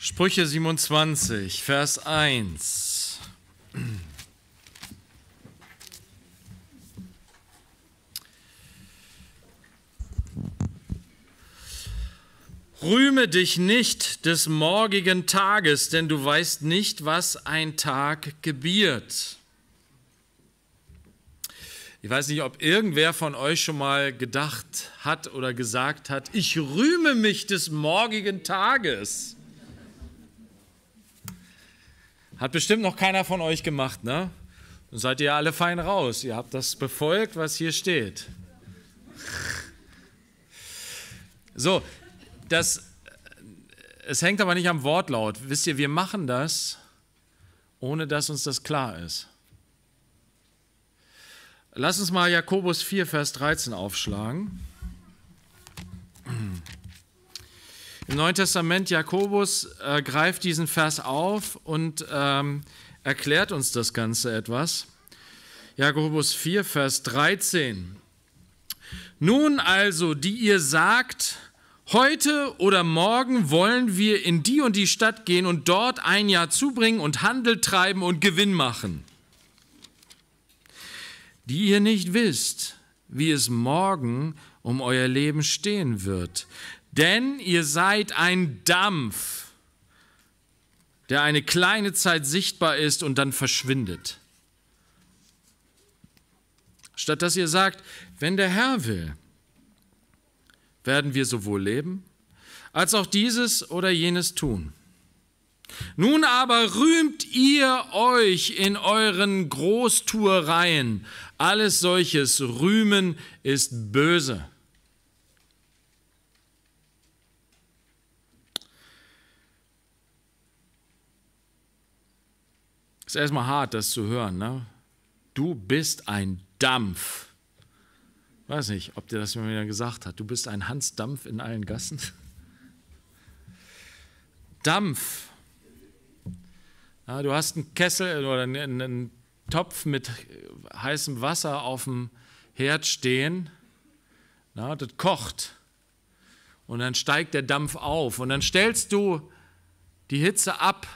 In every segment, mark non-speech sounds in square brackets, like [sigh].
Sprüche 27, Vers 1. Rühme dich nicht des morgigen Tages, denn du weißt nicht, was ein Tag gebiert. Ich weiß nicht, ob irgendwer von euch schon mal gedacht hat oder gesagt hat, ich rühme mich des morgigen Tages. Hat bestimmt noch keiner von euch gemacht, ne? Dann seid ihr alle fein raus. Ihr habt das befolgt, was hier steht. So, das, es hängt aber nicht am Wortlaut. Wisst ihr, wir machen das, ohne dass uns das klar ist. Lass uns mal Jakobus 4, Vers 13 aufschlagen. Im Neuen Testament Jakobus äh, greift diesen Vers auf und ähm, erklärt uns das Ganze etwas. Jakobus 4, Vers 13. Nun also, die ihr sagt, heute oder morgen wollen wir in die und die Stadt gehen und dort ein Jahr zubringen und Handel treiben und Gewinn machen, die ihr nicht wisst, wie es morgen um euer Leben stehen wird. Denn ihr seid ein Dampf, der eine kleine Zeit sichtbar ist und dann verschwindet. Statt dass ihr sagt, wenn der Herr will, werden wir sowohl leben, als auch dieses oder jenes tun. Nun aber rühmt ihr euch in euren Großtuereien. Alles solches Rühmen ist böse. Es Ist erstmal hart, das zu hören. Ne? Du bist ein Dampf. Weiß nicht, ob dir das jemand wieder gesagt hat. Du bist ein Hans Dampf in allen Gassen. [laughs] Dampf. Ja, du hast einen Kessel oder einen, Topf mit heißem Wasser auf dem Herd stehen. Na, das kocht. Und dann steigt der Dampf auf. Und dann stellst du die Hitze ab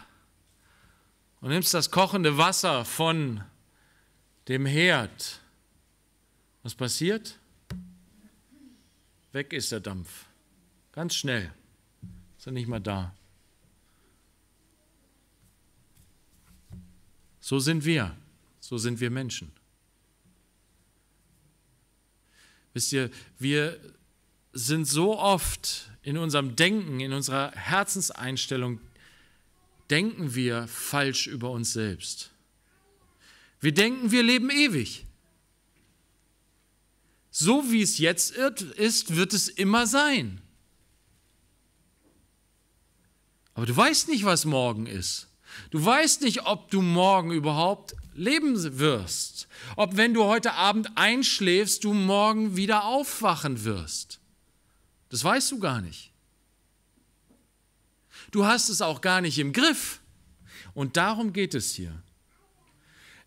und nimmst das kochende Wasser von dem Herd. Was passiert? Weg ist der Dampf. Ganz schnell. Ist er nicht mehr da. So sind wir. So sind wir Menschen. Wisst ihr, wir sind so oft in unserem Denken, in unserer Herzenseinstellung denken wir falsch über uns selbst. Wir denken, wir leben ewig. So wie es jetzt ist, wird es immer sein. Aber du weißt nicht, was morgen ist. Du weißt nicht, ob du morgen überhaupt leben wirst. Ob wenn du heute Abend einschläfst, du morgen wieder aufwachen wirst. Das weißt du gar nicht. Du hast es auch gar nicht im Griff. Und darum geht es hier.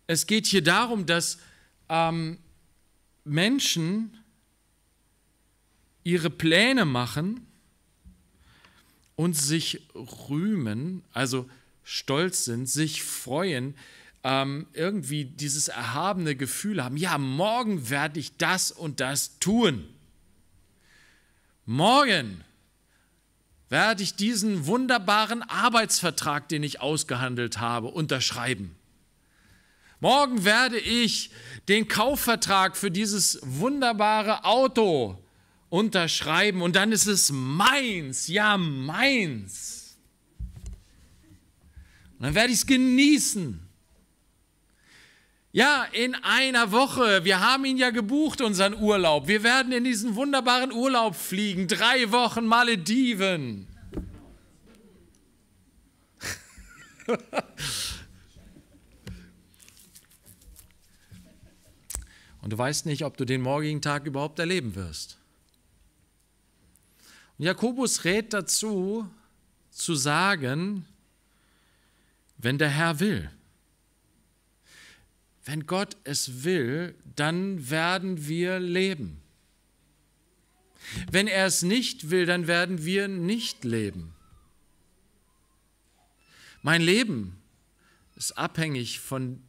Es geht hier darum, dass ähm, Menschen ihre Pläne machen und sich rühmen, also stolz sind, sich freuen, ähm, irgendwie dieses erhabene Gefühl haben, ja, morgen werde ich das und das tun. Morgen werde ich diesen wunderbaren Arbeitsvertrag, den ich ausgehandelt habe, unterschreiben. Morgen werde ich den Kaufvertrag für dieses wunderbare Auto unterschreiben und dann ist es meins, ja meins. Und dann werde ich es genießen. Ja, in einer Woche. Wir haben ihn ja gebucht, unseren Urlaub. Wir werden in diesen wunderbaren Urlaub fliegen. Drei Wochen Malediven. [laughs] Und du weißt nicht, ob du den morgigen Tag überhaupt erleben wirst. Und Jakobus rät dazu, zu sagen, wenn der Herr will. Wenn Gott es will, dann werden wir leben. Wenn er es nicht will, dann werden wir nicht leben. Mein Leben ist abhängig von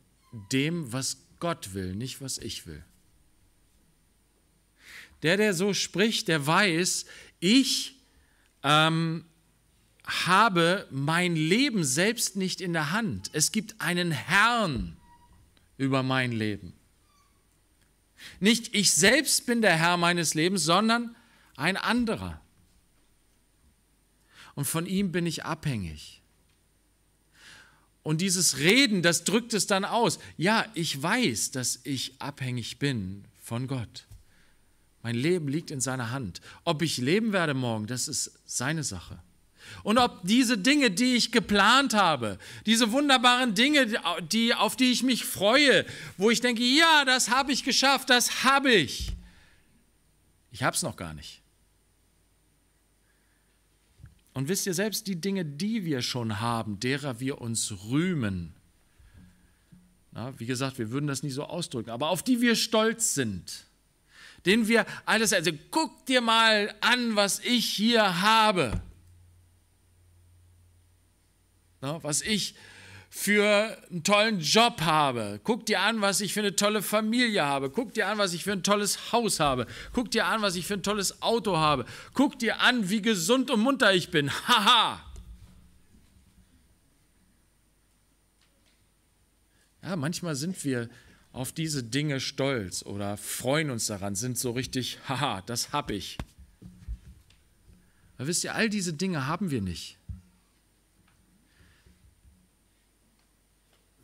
dem, was Gott will, nicht was ich will. Der, der so spricht, der weiß, ich ähm, habe mein Leben selbst nicht in der Hand. Es gibt einen Herrn über mein Leben. Nicht ich selbst bin der Herr meines Lebens, sondern ein anderer. Und von ihm bin ich abhängig. Und dieses Reden, das drückt es dann aus. Ja, ich weiß, dass ich abhängig bin von Gott. Mein Leben liegt in seiner Hand. Ob ich leben werde morgen, das ist seine Sache. Und ob diese Dinge, die ich geplant habe, diese wunderbaren Dinge, die, auf die ich mich freue, wo ich denke, ja, das habe ich geschafft, das habe ich. Ich habe es noch gar nicht. Und wisst ihr, selbst die Dinge, die wir schon haben, derer wir uns rühmen, na, wie gesagt, wir würden das nicht so ausdrücken, aber auf die wir stolz sind, denen wir alles, also guck dir mal an, was ich hier habe. Ne, was ich für einen tollen Job habe. Guck dir an, was ich für eine tolle Familie habe. Guck dir an, was ich für ein tolles Haus habe. Guck dir an, was ich für ein tolles Auto habe. Guck dir an, wie gesund und munter ich bin. [laughs] Haha. ja, manchmal sind wir auf diese Dinge stolz oder freuen uns daran, sind so richtig, haha, das hab ich. Aber wisst ihr, all diese Dinge haben wir nicht.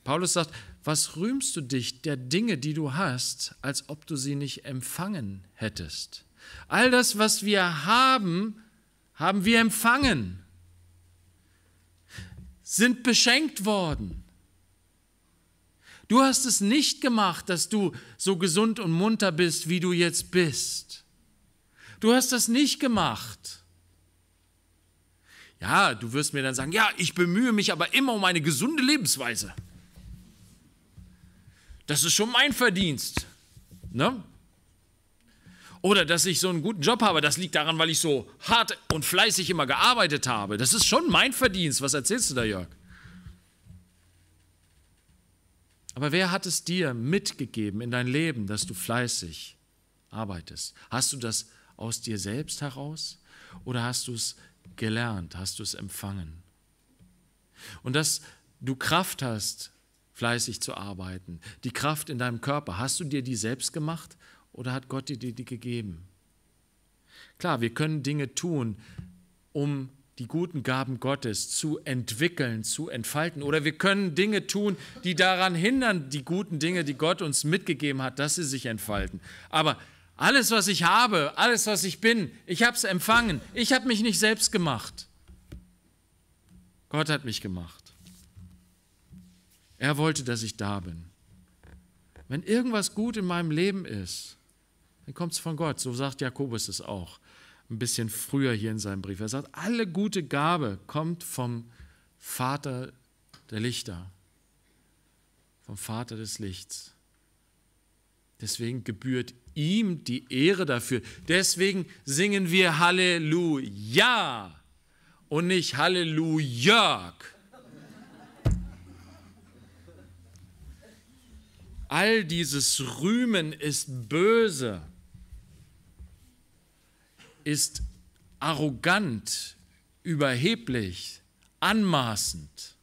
Paulus sagt, was rühmst du dich der Dinge, die du hast, als ob du sie nicht empfangen hättest? All das, was wir haben, haben wir empfangen, sind beschenkt worden. Du hast es nicht gemacht, dass du so gesund und munter bist, wie du jetzt bist. Du hast das nicht gemacht. Ja, du wirst mir dann sagen, ja, ich bemühe mich aber immer um eine gesunde Lebensweise das ist schon mein Verdienst. Ne? Oder dass ich so einen guten Job habe, das liegt daran, weil ich so hart und fleißig immer gearbeitet habe. Das ist schon mein Verdienst. Was erzählst du da, Jörg? Aber wer hat es dir mitgegeben in dein Leben, dass du fleißig arbeitest? Hast du das aus dir selbst heraus oder hast du es gelernt, hast du es empfangen? Und dass du Kraft hast, fleißig zu arbeiten. Die Kraft in deinem Körper, hast du dir die selbst gemacht oder hat Gott dir die, gegeben? Klar, wir können Dinge tun, um die guten Gaben Gottes zu entwickeln, zu entfalten. Oder wir können Dinge tun, die daran hindern, die guten Dinge, die Gott uns mitgegeben hat, dass sie sich entfalten. Aber alles, was ich habe, alles, was ich bin, ich habe es empfangen. Ich habe mich nicht selbst gemacht. Gott hat mich gemacht. Er wollte, dass ich da bin. Wenn irgendwas gut in meinem Leben ist, dann kommt es von Gott. So sagt Jakobus es auch ein bisschen früher hier in seinem Brief. Er sagt, alle gute Gabe kommt vom Vater der Lichter, vom Vater des Lichts. Deswegen gebührt ihm die Ehre dafür. Deswegen singen wir Halleluja und nicht Halleluja. all dieses Rühmen ist böse, ist arrogant, überheblich, anmaßend.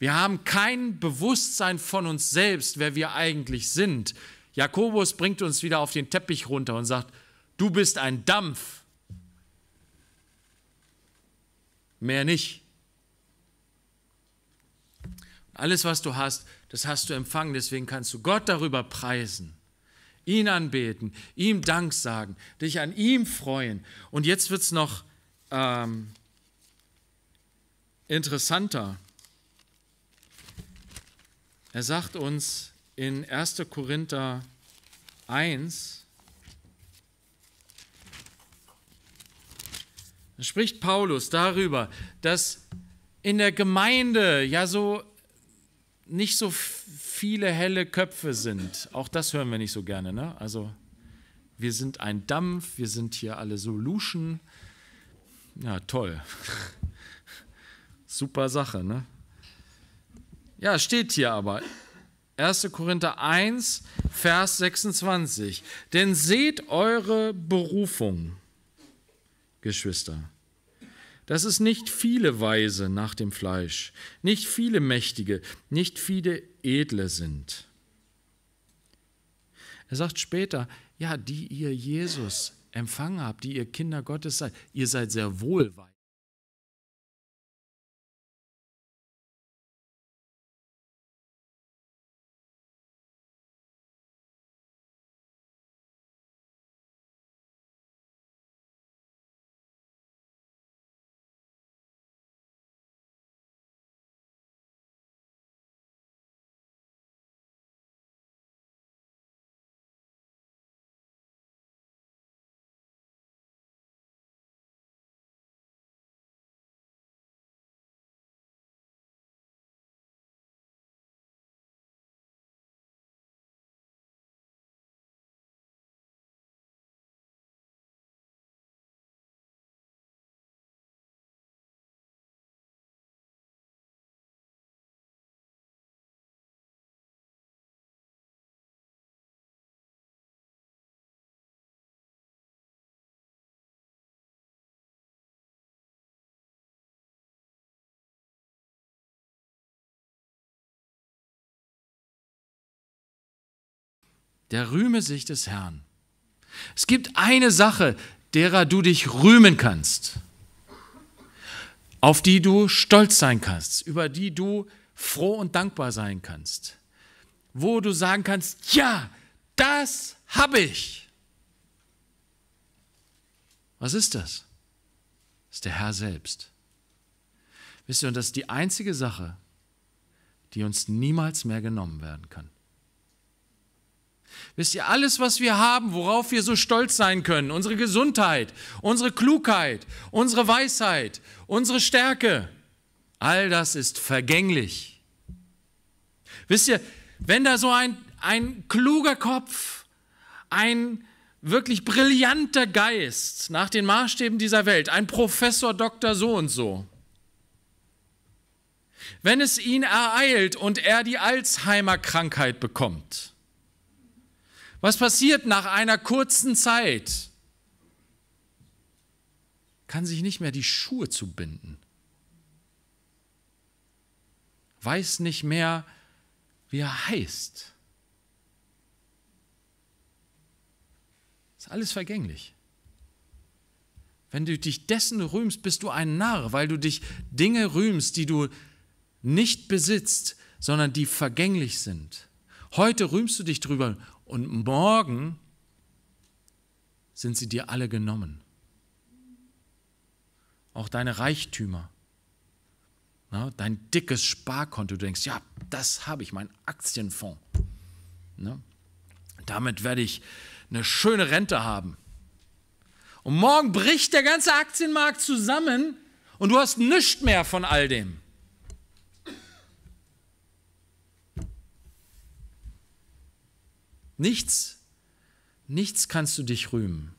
Wir haben kein Bewusstsein von uns selbst, wer wir eigentlich sind. Jakobus bringt uns wieder auf den Teppich runter und sagt, du bist ein Dampf. Mehr nicht. Alles, was du hast, das hast du empfangen, deswegen kannst du Gott darüber preisen, ihn anbeten, ihm Dank sagen, dich an ihm freuen. Und jetzt wird es noch ähm, interessanter. Er sagt uns in 1. Korinther 1, spricht Paulus darüber, dass in der Gemeinde ja so nicht so viele helle Köpfe sind. Auch das hören wir nicht so gerne. Ne? Also wir sind ein Dampf, wir sind hier alle Solution. Ja, toll. [laughs] Super Sache, ne? Ja, steht hier aber. 1. Korinther 1, Vers 26. Denn seht eure Berufung, Geschwister dass es nicht viele Weise nach dem Fleisch, nicht viele Mächtige, nicht viele Edle sind. Er sagt später, ja, die ihr Jesus empfangen habt, die ihr Kinder Gottes seid, ihr seid sehr wohlweisend. der rühme sich des Herrn. Es gibt eine Sache, derer du dich rühmen kannst, auf die du stolz sein kannst, über die du froh und dankbar sein kannst, wo du sagen kannst, ja, das habe ich. Was ist das? Das ist der Herr selbst. Wisst ihr, und das ist die einzige Sache, die uns niemals mehr genommen werden kann. Wisst ihr, alles, was wir haben, worauf wir so stolz sein können, unsere Gesundheit, unsere Klugheit, unsere Weisheit, unsere Stärke, all das ist vergänglich. Wisst ihr, wenn da so ein, ein kluger Kopf, ein wirklich brillanter Geist nach den Maßstäben dieser Welt, ein Professor, Doktor so und so, wenn es ihn ereilt und er die Alzheimer-Krankheit bekommt, was passiert nach einer kurzen Zeit? Kann sich nicht mehr die Schuhe zubinden. Weiß nicht mehr, wie er heißt. Ist alles vergänglich. Wenn du dich dessen rühmst, bist du ein Narr, weil du dich Dinge rühmst, die du nicht besitzt, sondern die vergänglich sind. Heute rühmst du dich drüber, und morgen sind sie dir alle genommen. Auch deine Reichtümer, na, dein dickes Sparkonto. Du denkst, ja, das habe ich, mein Aktienfonds. Na, damit werde ich eine schöne Rente haben. Und morgen bricht der ganze Aktienmarkt zusammen und du hast nichts mehr von all dem. Nichts, nichts kannst du dich rühmen.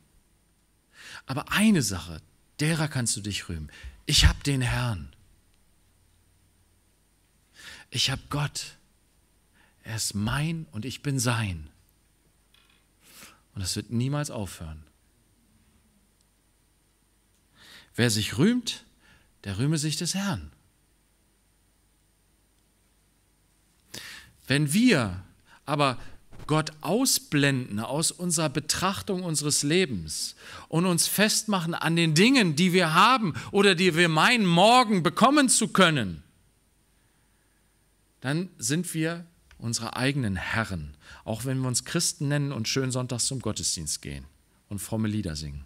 Aber eine Sache, derer kannst du dich rühmen. Ich habe den Herrn. Ich habe Gott. Er ist mein und ich bin sein. Und das wird niemals aufhören. Wer sich rühmt, der rühme sich des Herrn. Wenn wir aber Gott ausblenden aus unserer Betrachtung unseres Lebens und uns festmachen an den Dingen, die wir haben oder die wir meinen, morgen bekommen zu können, dann sind wir unsere eigenen Herren, auch wenn wir uns Christen nennen und schön sonntags zum Gottesdienst gehen und fromme Lieder singen.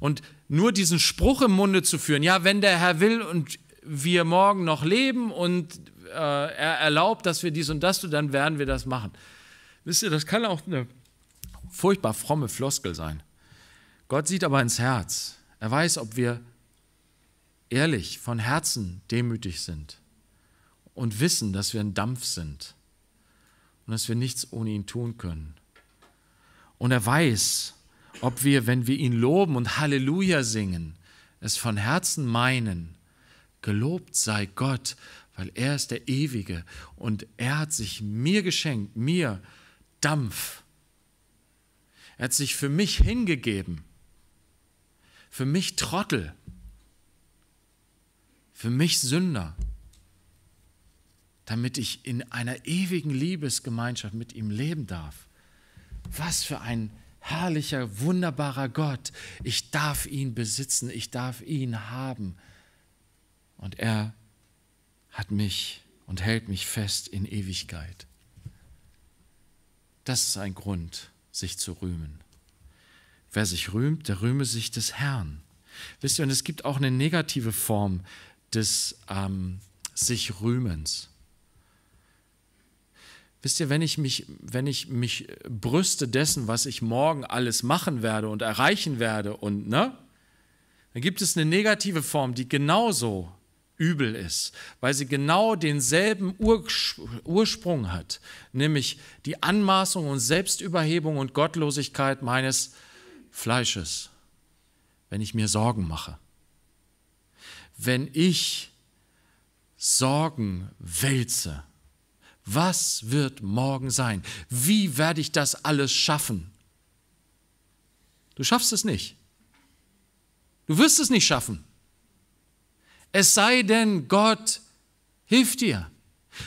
Und nur diesen Spruch im Munde zu führen, ja, wenn der Herr will und wir morgen noch leben und äh, er erlaubt, dass wir dies und das tun, dann werden wir das machen. Wisst ihr, das kann auch eine furchtbar fromme Floskel sein. Gott sieht aber ins Herz. Er weiß, ob wir ehrlich, von Herzen demütig sind und wissen, dass wir ein Dampf sind und dass wir nichts ohne ihn tun können. Und er weiß, ob wir, wenn wir ihn loben und Halleluja singen, es von Herzen meinen, gelobt sei Gott, weil er ist der Ewige und er hat sich mir geschenkt, mir Dampf. Er hat sich für mich hingegeben, für mich Trottel, für mich Sünder, damit ich in einer ewigen Liebesgemeinschaft mit ihm leben darf. Was für ein herrlicher, wunderbarer Gott. Ich darf ihn besitzen, ich darf ihn haben. Und er hat mich und hält mich fest in Ewigkeit. Das ist ein Grund, sich zu rühmen. Wer sich rühmt, der rühme sich des Herrn. Wisst ihr, und es gibt auch eine negative Form des ähm, sich Rühmens. Wisst ihr, wenn ich, mich, wenn ich mich brüste dessen, was ich morgen alles machen werde und erreichen werde, und ne, dann gibt es eine negative Form, die genauso übel ist, weil sie genau denselben Ursprung hat, nämlich die Anmaßung und Selbstüberhebung und Gottlosigkeit meines Fleisches, wenn ich mir Sorgen mache. Wenn ich Sorgen wälze, was wird morgen sein? Wie werde ich das alles schaffen? Du schaffst es nicht. Du wirst es nicht schaffen. Es sei denn, Gott hilft dir.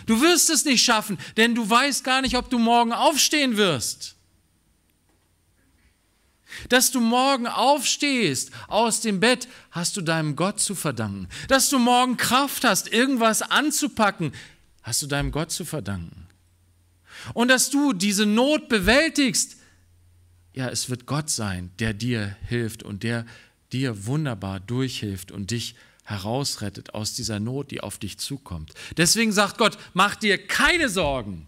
Du wirst es nicht schaffen, denn du weißt gar nicht, ob du morgen aufstehen wirst. Dass du morgen aufstehst aus dem Bett, hast du deinem Gott zu verdanken. Dass du morgen Kraft hast, irgendwas anzupacken, hast du deinem Gott zu verdanken. Und dass du diese Not bewältigst, ja, es wird Gott sein, der dir hilft und der dir wunderbar durchhilft und dich hilft herausrettet aus dieser Not, die auf dich zukommt. Deswegen sagt Gott, mach dir keine Sorgen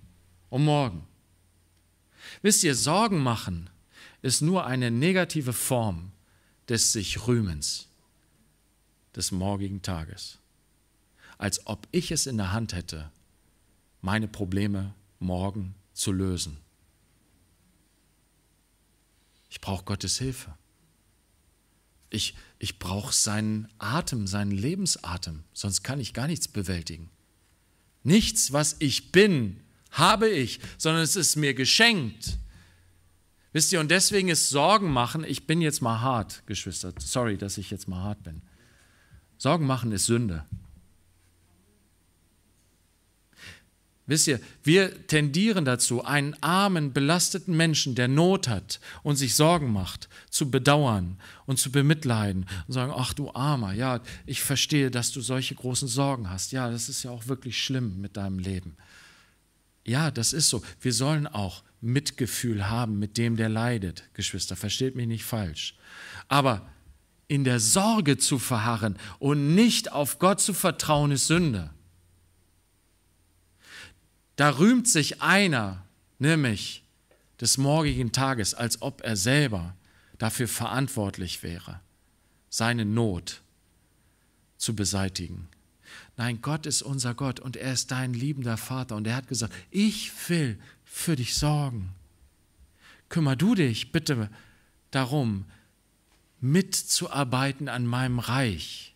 um morgen. Wisst ihr, Sorgen machen ist nur eine negative Form des sich Rühmens des morgigen Tages. Als ob ich es in der Hand hätte, meine Probleme morgen zu lösen. Ich brauche Gottes Hilfe. Ich, ich brauche seinen Atem, seinen Lebensatem, sonst kann ich gar nichts bewältigen. Nichts, was ich bin, habe ich, sondern es ist mir geschenkt. Wisst ihr, und deswegen ist Sorgen machen, ich bin jetzt mal hart, Geschwister, sorry, dass ich jetzt mal hart bin. Sorgen machen ist Sünde. Wisst ihr, wir tendieren dazu, einen armen, belasteten Menschen, der Not hat und sich Sorgen macht, zu bedauern und zu bemitleiden und sagen, ach du Armer, ja, ich verstehe, dass du solche großen Sorgen hast. Ja, das ist ja auch wirklich schlimm mit deinem Leben. Ja, das ist so. Wir sollen auch Mitgefühl haben mit dem, der leidet, Geschwister, versteht mich nicht falsch. Aber in der Sorge zu verharren und nicht auf Gott zu vertrauen, ist Sünde. Da rühmt sich einer, nämlich des morgigen Tages, als ob er selber dafür verantwortlich wäre, seine Not zu beseitigen. Nein, Gott ist unser Gott und er ist dein liebender Vater und er hat gesagt, ich will für dich sorgen. Kümmer du dich bitte darum, mitzuarbeiten an meinem Reich.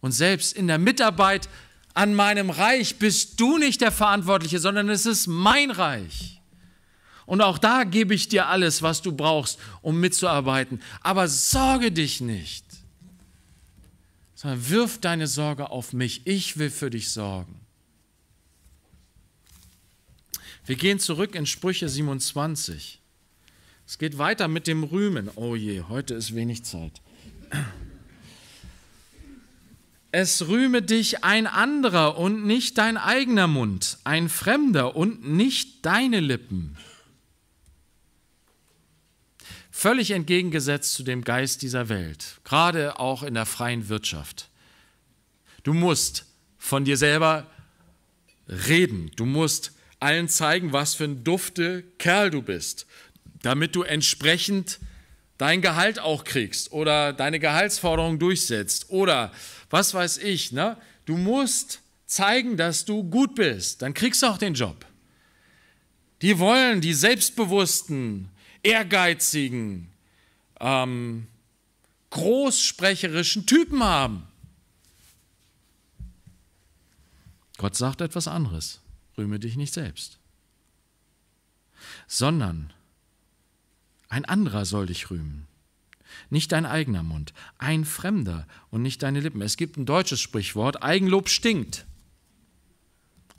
Und selbst in der Mitarbeit an meinem Reich bist du nicht der Verantwortliche, sondern es ist mein Reich. Und auch da gebe ich dir alles, was du brauchst, um mitzuarbeiten. Aber sorge dich nicht, sondern wirf deine Sorge auf mich. Ich will für dich sorgen. Wir gehen zurück in Sprüche 27. Es geht weiter mit dem Rühmen. Oh je, heute ist wenig Zeit. Es rühme dich ein anderer und nicht dein eigener Mund, ein Fremder und nicht deine Lippen. Völlig entgegengesetzt zu dem Geist dieser Welt, gerade auch in der freien Wirtschaft. Du musst von dir selber reden, du musst allen zeigen, was für ein dufte Kerl du bist, damit du entsprechend dein Gehalt auch kriegst oder deine Gehaltsforderung durchsetzt oder was weiß ich, ne? Du musst zeigen, dass du gut bist, dann kriegst du auch den Job. Die wollen die selbstbewussten, ehrgeizigen, ähm, großsprecherischen Typen haben. Gott sagt etwas anderes. Rühme dich nicht selbst, sondern ein anderer soll dich rühmen nicht dein eigener Mund, ein Fremder und nicht deine Lippen. Es gibt ein deutsches Sprichwort, Eigenlob stinkt.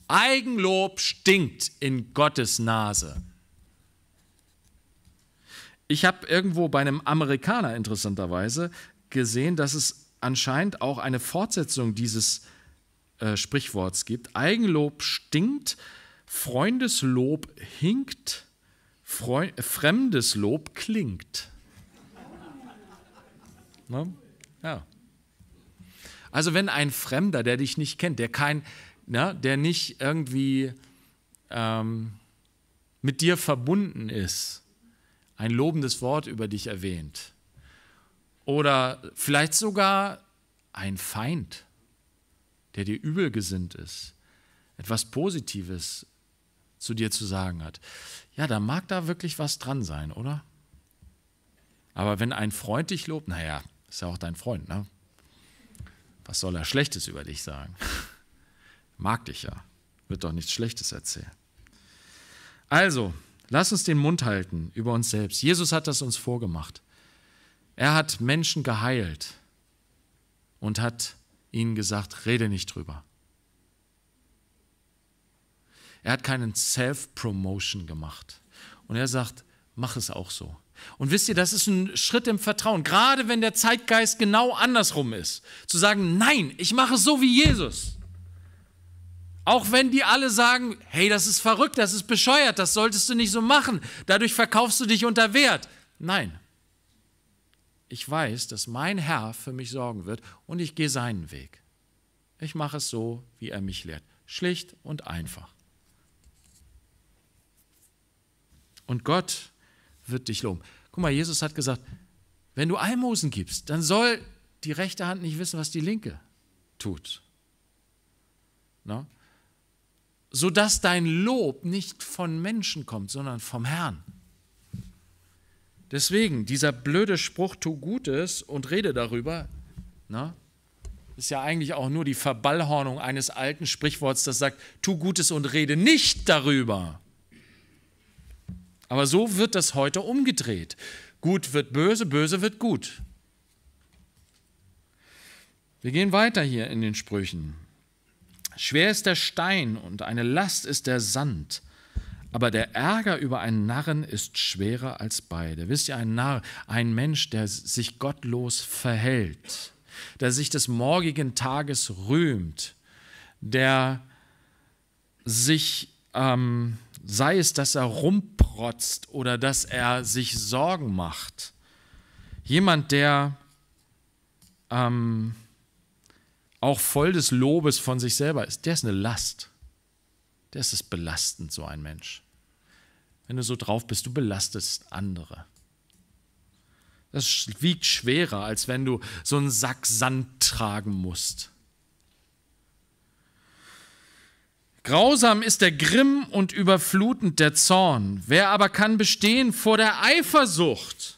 Eigenlob stinkt in Gottes Nase. Ich habe irgendwo bei einem Amerikaner interessanterweise gesehen, dass es anscheinend auch eine Fortsetzung dieses äh, Sprichworts gibt. Eigenlob stinkt, Freundeslob hinkt, Freu Fremdeslob klingt. Ne? Ja. Also wenn ein Fremder, der dich nicht kennt, der kein, ne, der nicht irgendwie ähm, mit dir verbunden ist, ein lobendes Wort über dich erwähnt oder vielleicht sogar ein Feind, der dir übelgesinnt ist, etwas Positives zu dir zu sagen hat. Ja, da mag da wirklich was dran sein, oder? Aber wenn ein Freund dich lobt, naja, ist ja auch dein Freund, ne? Was soll er Schlechtes über dich sagen? Mag dich ja. Wird doch nichts Schlechtes erzählen. Also, lass uns den Mund halten über uns selbst. Jesus hat das uns vorgemacht. Er hat Menschen geheilt und hat ihnen gesagt, rede nicht drüber. Er hat keinen Self-Promotion gemacht. Und er sagt, mach es auch so. Und wisst ihr, das ist ein Schritt im Vertrauen, gerade wenn der Zeitgeist genau andersrum ist. Zu sagen, nein, ich mache es so wie Jesus. Auch wenn die alle sagen, hey, das ist verrückt, das ist bescheuert, das solltest du nicht so machen, dadurch verkaufst du dich unter Wert. Nein, ich weiß, dass mein Herr für mich sorgen wird und ich gehe seinen Weg. Ich mache es so, wie er mich lehrt. Schlicht und einfach. Und Gott wird dich loben. Guck mal, Jesus hat gesagt, wenn du Almosen gibst, dann soll die rechte Hand nicht wissen, was die linke tut. No? Sodass dein Lob nicht von Menschen kommt, sondern vom Herrn. Deswegen, dieser blöde Spruch, tu Gutes und rede darüber, no? ist ja eigentlich auch nur die Verballhornung eines alten Sprichworts, das sagt, tu Gutes und rede nicht darüber. Aber so wird das heute umgedreht. Gut wird böse, böse wird gut. Wir gehen weiter hier in den Sprüchen. Schwer ist der Stein und eine Last ist der Sand, aber der Ärger über einen Narren ist schwerer als beide. Wisst ihr, ein Narr, ein Mensch, der sich gottlos verhält, der sich des morgigen Tages rühmt, der sich ähm, sei es, dass er rumprotzt oder dass er sich Sorgen macht. Jemand, der ähm, auch voll des Lobes von sich selber ist, der ist eine Last. Der ist es belastend, so ein Mensch. Wenn du so drauf bist, du belastest andere. Das wiegt schwerer, als wenn du so einen Sack Sand tragen musst. Grausam ist der Grimm und überflutend der Zorn. Wer aber kann bestehen vor der Eifersucht?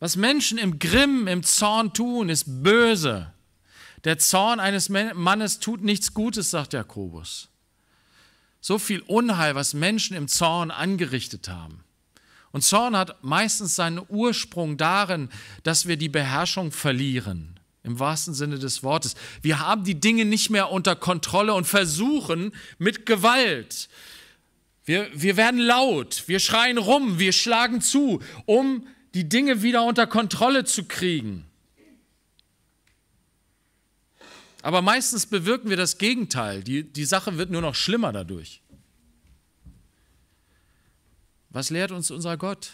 Was Menschen im Grimm, im Zorn tun, ist böse. Der Zorn eines Mannes tut nichts Gutes, sagt Jakobus. So viel Unheil, was Menschen im Zorn angerichtet haben. Und Zorn hat meistens seinen Ursprung darin, dass wir die Beherrschung verlieren. Im wahrsten Sinne des Wortes. Wir haben die Dinge nicht mehr unter Kontrolle und versuchen mit Gewalt. Wir, wir werden laut, wir schreien rum, wir schlagen zu, um die Dinge wieder unter Kontrolle zu kriegen. Aber meistens bewirken wir das Gegenteil. Die, die Sache wird nur noch schlimmer dadurch. Was lehrt uns unser Gott?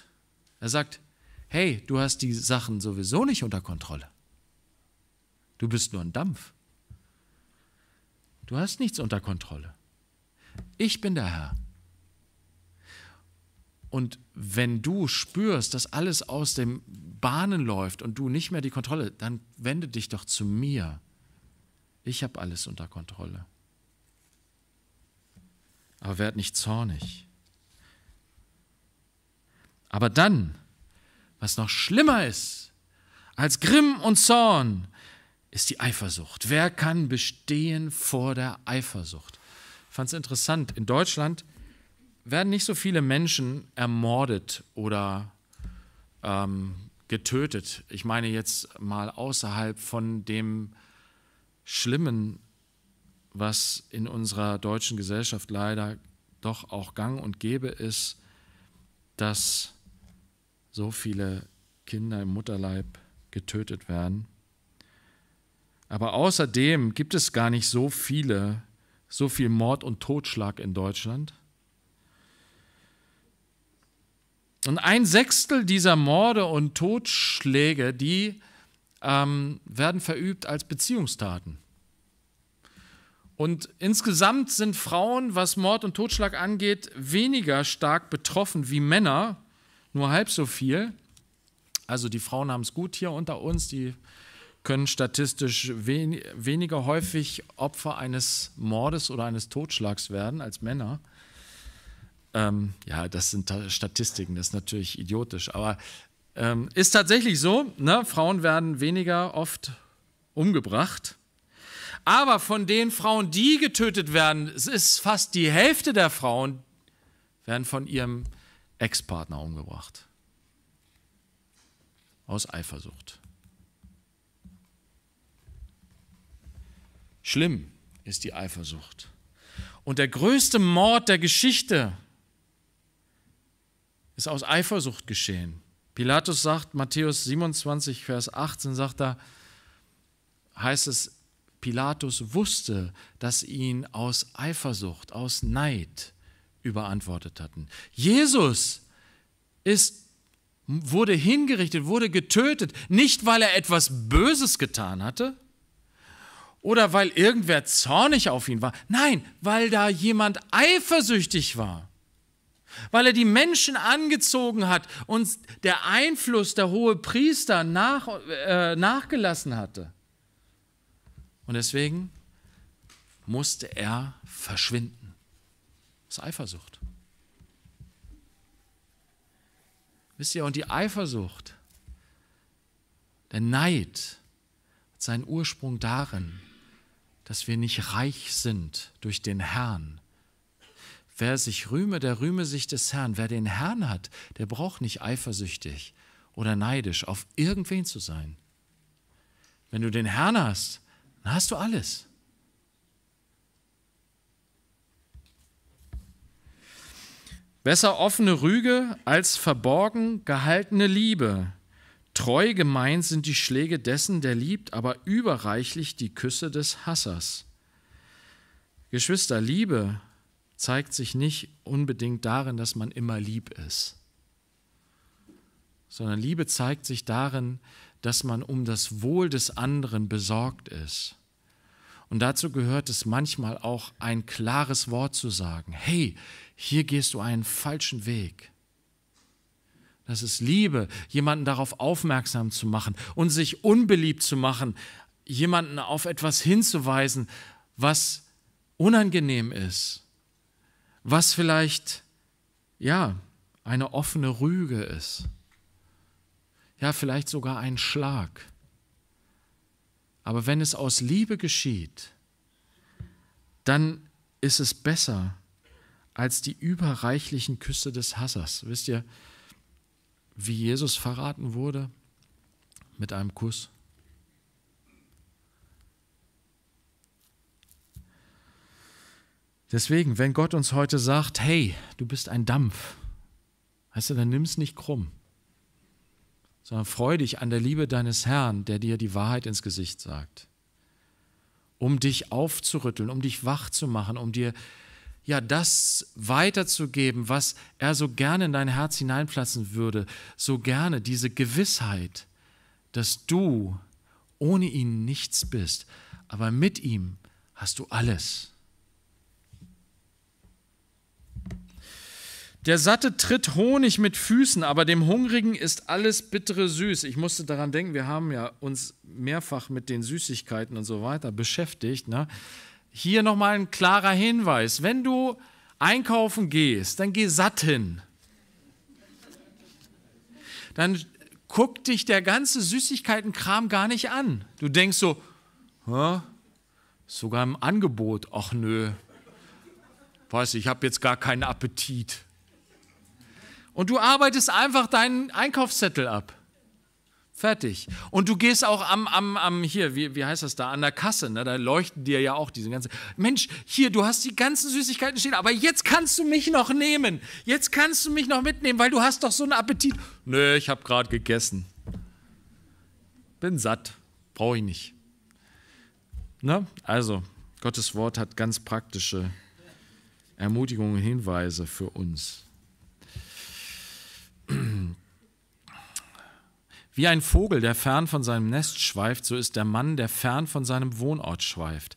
Er sagt, hey, du hast die Sachen sowieso nicht unter Kontrolle. Du bist nur ein Dampf. Du hast nichts unter Kontrolle. Ich bin der Herr. Und wenn du spürst, dass alles aus den Bahnen läuft und du nicht mehr die Kontrolle, dann wende dich doch zu mir. Ich habe alles unter Kontrolle. Aber werd nicht zornig. Aber dann, was noch schlimmer ist als Grimm und Zorn, ist die Eifersucht. Wer kann bestehen vor der Eifersucht? Ich fand es interessant. In Deutschland werden nicht so viele Menschen ermordet oder ähm, getötet. Ich meine jetzt mal außerhalb von dem Schlimmen, was in unserer deutschen Gesellschaft leider doch auch gang und gäbe ist, dass so viele Kinder im Mutterleib getötet werden. Aber außerdem gibt es gar nicht so viele, so viel Mord und Totschlag in Deutschland. Und ein Sechstel dieser Morde und Totschläge, die ähm, werden verübt als Beziehungstaten. Und insgesamt sind Frauen, was Mord und Totschlag angeht, weniger stark betroffen wie Männer, nur halb so viel. Also die Frauen haben es gut hier unter uns, die können statistisch wen weniger häufig Opfer eines Mordes oder eines Totschlags werden als Männer. Ähm, ja, das sind Statistiken, das ist natürlich idiotisch, aber ähm, ist tatsächlich so, ne? Frauen werden weniger oft umgebracht. Aber von den Frauen, die getötet werden, es ist fast die Hälfte der Frauen, werden von ihrem Ex-Partner umgebracht. Aus Eifersucht. Schlimm ist die Eifersucht. Und der größte Mord der Geschichte ist aus Eifersucht geschehen. Pilatus sagt, Matthäus 27, Vers 18 sagt er, heißt es, Pilatus wusste, dass ihn aus Eifersucht, aus Neid überantwortet hatten. Jesus ist, wurde hingerichtet, wurde getötet, nicht weil er etwas Böses getan hatte, oder weil irgendwer zornig auf ihn war. Nein, weil da jemand eifersüchtig war. Weil er die Menschen angezogen hat und der Einfluss der hohen Priester nach, äh, nachgelassen hatte. Und deswegen musste er verschwinden. Das ist Eifersucht. Wisst ihr, und die Eifersucht, der Neid, hat seinen Ursprung darin, dass wir nicht reich sind durch den Herrn. Wer sich rühme, der rühme sich des Herrn. Wer den Herrn hat, der braucht nicht eifersüchtig oder neidisch auf irgendwen zu sein. Wenn du den Herrn hast, dann hast du alles. Besser offene Rüge als verborgen gehaltene Liebe. Treu gemeint sind die Schläge dessen, der liebt, aber überreichlich die Küsse des Hassers. Geschwister, Liebe zeigt sich nicht unbedingt darin, dass man immer lieb ist, sondern Liebe zeigt sich darin, dass man um das Wohl des anderen besorgt ist. Und dazu gehört es manchmal auch, ein klares Wort zu sagen. Hey, hier gehst du einen falschen Weg. Das ist Liebe, jemanden darauf aufmerksam zu machen und sich unbeliebt zu machen, jemanden auf etwas hinzuweisen, was unangenehm ist, was vielleicht, ja, eine offene Rüge ist, ja, vielleicht sogar ein Schlag. Aber wenn es aus Liebe geschieht, dann ist es besser als die überreichlichen Küsse des Hassers. Wisst ihr, wie Jesus verraten wurde mit einem Kuss. Deswegen, wenn Gott uns heute sagt, hey, du bist ein Dampf, heißt du, dann nimm es nicht krumm, sondern freu dich an der Liebe deines Herrn, der dir die Wahrheit ins Gesicht sagt, um dich aufzurütteln, um dich wach zu machen, um dir ja, das weiterzugeben, was er so gerne in dein Herz hineinpflanzen würde, so gerne diese Gewissheit, dass du ohne ihn nichts bist, aber mit ihm hast du alles. Der Satte tritt Honig mit Füßen, aber dem Hungrigen ist alles bittere süß. Ich musste daran denken, wir haben ja uns mehrfach mit den Süßigkeiten und so weiter beschäftigt. Ne? hier nochmal ein klarer Hinweis. Wenn du einkaufen gehst, dann geh satt hin. Dann guckt dich der ganze Süßigkeitenkram gar nicht an. Du denkst so, Hä? sogar im Angebot, ach nö, weiß ich habe jetzt gar keinen Appetit. Und du arbeitest einfach deinen Einkaufszettel ab. Fertig. Und du gehst auch am, am, am hier, wie, wie heißt das da, an der Kasse, ne? da leuchten dir ja auch diese ganzen, Mensch, hier, du hast die ganzen Süßigkeiten stehen, aber jetzt kannst du mich noch nehmen, jetzt kannst du mich noch mitnehmen, weil du hast doch so einen Appetit. Nö, ich habe gerade gegessen. Bin satt, brauche ich nicht. Ne? Also, Gottes Wort hat ganz praktische Ermutigungen, Hinweise für uns. Wie ein Vogel, der fern von seinem Nest schweift, so ist der Mann, der fern von seinem Wohnort schweift.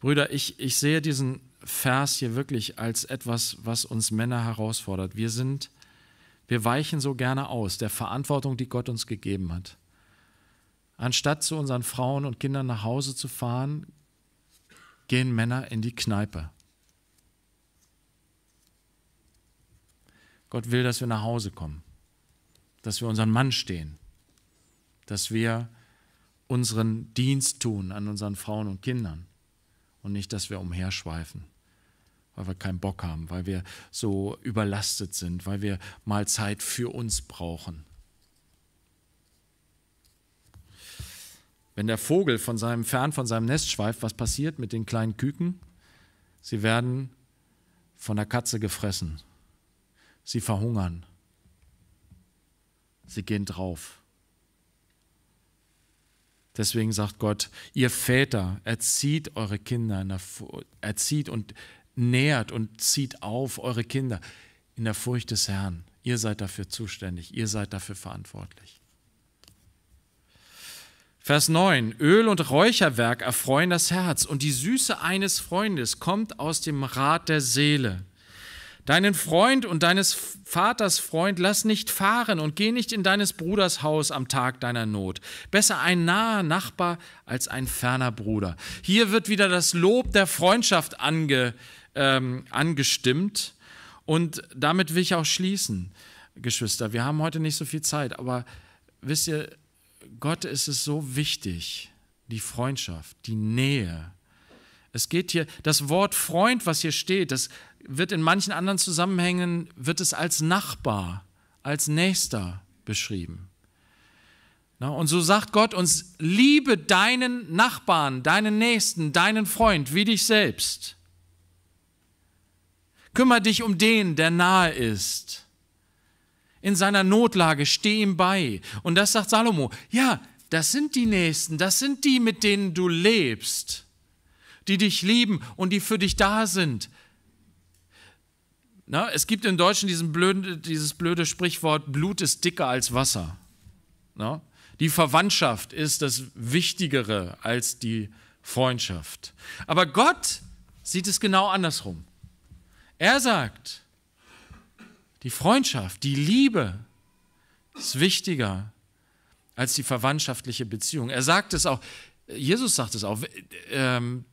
Brüder, ich, ich sehe diesen Vers hier wirklich als etwas, was uns Männer herausfordert. Wir sind, wir weichen so gerne aus der Verantwortung, die Gott uns gegeben hat. Anstatt zu unseren Frauen und Kindern nach Hause zu fahren, gehen Männer in die Kneipe. Gott will, dass wir nach Hause kommen dass wir unseren Mann stehen, dass wir unseren Dienst tun an unseren Frauen und Kindern und nicht, dass wir umherschweifen, weil wir keinen Bock haben, weil wir so überlastet sind, weil wir mal Zeit für uns brauchen. Wenn der Vogel von seinem fern von seinem Nest schweift, was passiert mit den kleinen Küken? Sie werden von der Katze gefressen. Sie verhungern. Sie gehen drauf. Deswegen sagt Gott, ihr Väter, erzieht eure Kinder, in der erzieht und nährt und zieht auf eure Kinder in der Furcht des Herrn. Ihr seid dafür zuständig, ihr seid dafür verantwortlich. Vers 9. Öl und Räucherwerk erfreuen das Herz und die Süße eines Freundes kommt aus dem Rat der Seele. Deinen Freund und deines Vaters Freund lass nicht fahren und geh nicht in deines Bruders Haus am Tag deiner Not. Besser ein naher Nachbar als ein ferner Bruder. Hier wird wieder das Lob der Freundschaft ange, ähm, angestimmt und damit will ich auch schließen, Geschwister. Wir haben heute nicht so viel Zeit, aber wisst ihr, Gott ist es so wichtig, die Freundschaft, die Nähe. Es geht hier, das Wort Freund, was hier steht, das wird in manchen anderen Zusammenhängen, wird es als Nachbar, als Nächster beschrieben. und so sagt Gott uns, liebe deinen Nachbarn, deinen Nächsten, deinen Freund wie dich selbst. Kümmer dich um den, der nahe ist. In seiner Notlage steh ihm bei. Und das sagt Salomo, ja, das sind die Nächsten, das sind die, mit denen du lebst, die dich lieben und die für dich da sind, na, es gibt im Deutschen diesen blöden, dieses blöde Sprichwort, Blut ist dicker als Wasser. Na, die Verwandtschaft ist das Wichtigere als die Freundschaft. Aber Gott sieht es genau andersrum. Er sagt, die Freundschaft, die Liebe ist wichtiger als die verwandtschaftliche Beziehung. Er sagt es auch, Jesus sagt es auch, ähm,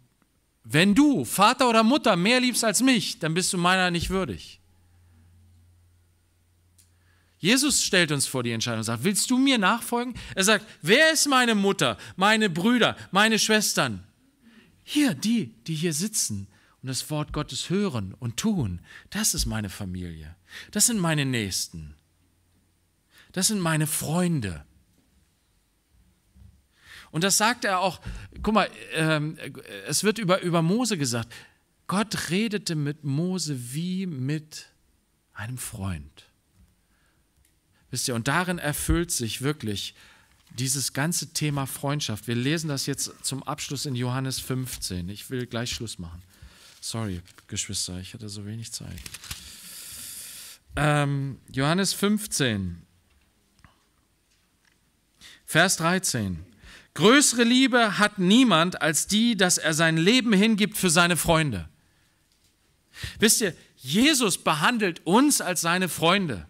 wenn du Vater oder Mutter mehr liebst als mich, dann bist du meiner nicht würdig. Jesus stellt uns vor die Entscheidung und sagt, willst du mir nachfolgen? Er sagt, wer ist meine Mutter, meine Brüder, meine Schwestern? Hier, die, die hier sitzen und das Wort Gottes hören und tun, das ist meine Familie. Das sind meine Nächsten. Das sind meine Freunde. Und das sagt er auch, guck mal, ähm, es wird über, über Mose gesagt, Gott redete mit Mose wie mit einem Freund. Wisst ihr, und darin erfüllt sich wirklich dieses ganze Thema Freundschaft. Wir lesen das jetzt zum Abschluss in Johannes 15. Ich will gleich Schluss machen. Sorry, Geschwister, ich hatte so wenig Zeit. Ähm, Johannes 15, Vers 13. Größere Liebe hat niemand als die, dass er sein Leben hingibt für seine Freunde. Wisst ihr, Jesus behandelt uns als seine Freunde.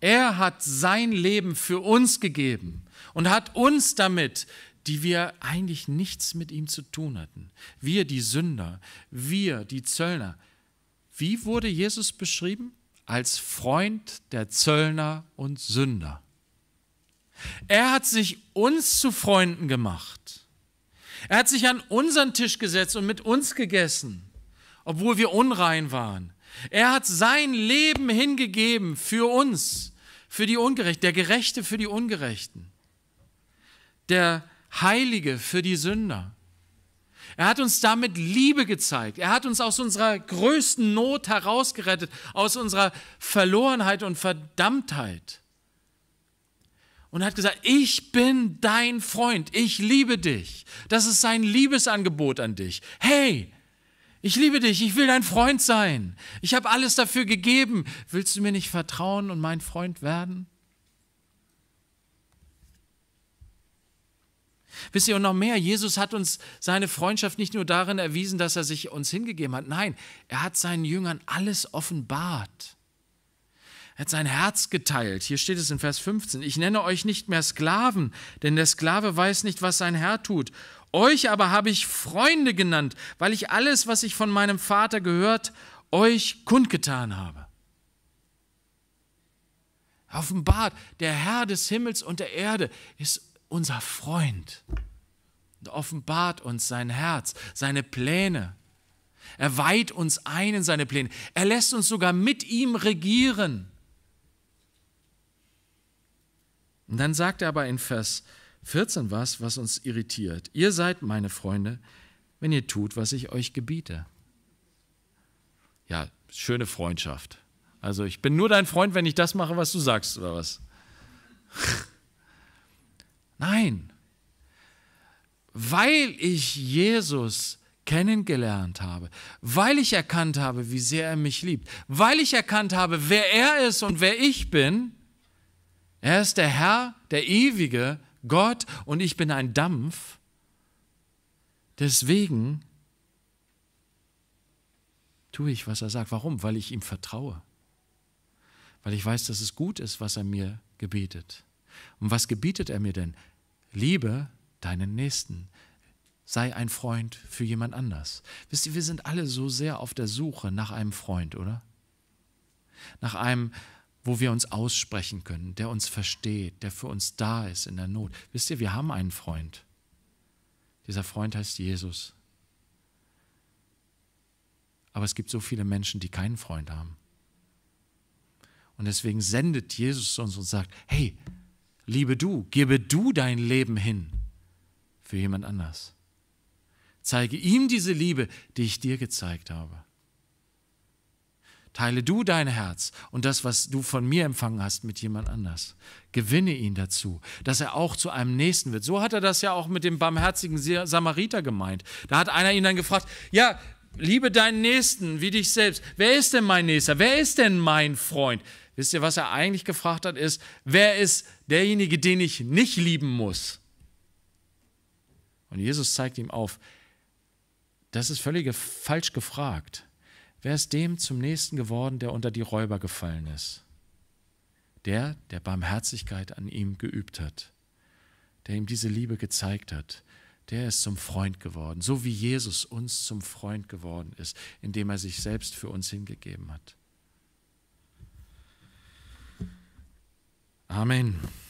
Er hat sein Leben für uns gegeben und hat uns damit, die wir eigentlich nichts mit ihm zu tun hatten, wir die Sünder, wir die Zöllner. Wie wurde Jesus beschrieben? Als Freund der Zöllner und Sünder. Er hat sich uns zu Freunden gemacht. Er hat sich an unseren Tisch gesetzt und mit uns gegessen, obwohl wir unrein waren. Er hat sein Leben hingegeben für uns, für die Ungerechten, der Gerechte für die Ungerechten, der Heilige für die Sünder. Er hat uns damit Liebe gezeigt. Er hat uns aus unserer größten Not herausgerettet, aus unserer Verlorenheit und Verdammtheit und hat gesagt, ich bin dein Freund, ich liebe dich. Das ist sein Liebesangebot an dich. Hey, ich liebe dich, ich will dein Freund sein. Ich habe alles dafür gegeben. Willst du mir nicht vertrauen und mein Freund werden? Wisst ihr, und noch mehr, Jesus hat uns seine Freundschaft nicht nur darin erwiesen, dass er sich uns hingegeben hat. Nein, er hat seinen Jüngern alles offenbart. Er hat sein Herz geteilt. Hier steht es in Vers 15. Ich nenne euch nicht mehr Sklaven, denn der Sklave weiß nicht, was sein Herr tut. Euch aber habe ich Freunde genannt, weil ich alles, was ich von meinem Vater gehört, euch kundgetan habe. Offenbart, der Herr des Himmels und der Erde ist unser Freund. Und offenbart uns sein Herz, seine Pläne. Er weiht uns ein in seine Pläne. Er lässt uns sogar mit ihm regieren. Und dann sagt er aber in Vers 14 was, was uns irritiert. Ihr seid meine Freunde, wenn ihr tut, was ich euch gebiete. Ja, schöne Freundschaft. Also ich bin nur dein Freund, wenn ich das mache, was du sagst oder was. [laughs] Nein, weil ich Jesus kennengelernt habe, weil ich erkannt habe, wie sehr er mich liebt, weil ich erkannt habe, wer er ist und wer ich bin, er ist der Herr, der ewige Gott und ich bin ein Dampf. Deswegen tue ich, was er sagt. Warum? Weil ich ihm vertraue. Weil ich weiß, dass es gut ist, was er mir gebietet. Und was gebietet er mir denn? Liebe deinen Nächsten. Sei ein Freund für jemand anders. Wisst ihr, wir sind alle so sehr auf der Suche nach einem Freund, oder? Nach einem, Freund wo wir uns aussprechen können, der uns versteht, der für uns da ist in der Not. Wisst ihr, wir haben einen Freund. Dieser Freund heißt Jesus. Aber es gibt so viele Menschen, die keinen Freund haben. Und deswegen sendet Jesus uns und sagt, hey, liebe du, gebe du dein Leben hin für jemand anders. Zeige ihm diese Liebe, die ich dir gezeigt habe. Teile du dein Herz und das, was du von mir empfangen hast, mit jemand anders. Gewinne ihn dazu, dass er auch zu einem Nächsten wird. So hat er das ja auch mit dem barmherzigen Samariter gemeint. Da hat einer ihn dann gefragt, ja, liebe deinen Nächsten wie dich selbst. Wer ist denn mein Nächster? Wer ist denn mein Freund? Wisst ihr, was er eigentlich gefragt hat, ist, wer ist derjenige, den ich nicht lieben muss? Und Jesus zeigt ihm auf, das ist völlig falsch gefragt. Wer ist dem zum Nächsten geworden, der unter die Räuber gefallen ist? Der, der Barmherzigkeit an ihm geübt hat, der ihm diese Liebe gezeigt hat, der ist zum Freund geworden, so wie Jesus uns zum Freund geworden ist, indem er sich selbst für uns hingegeben hat. Amen.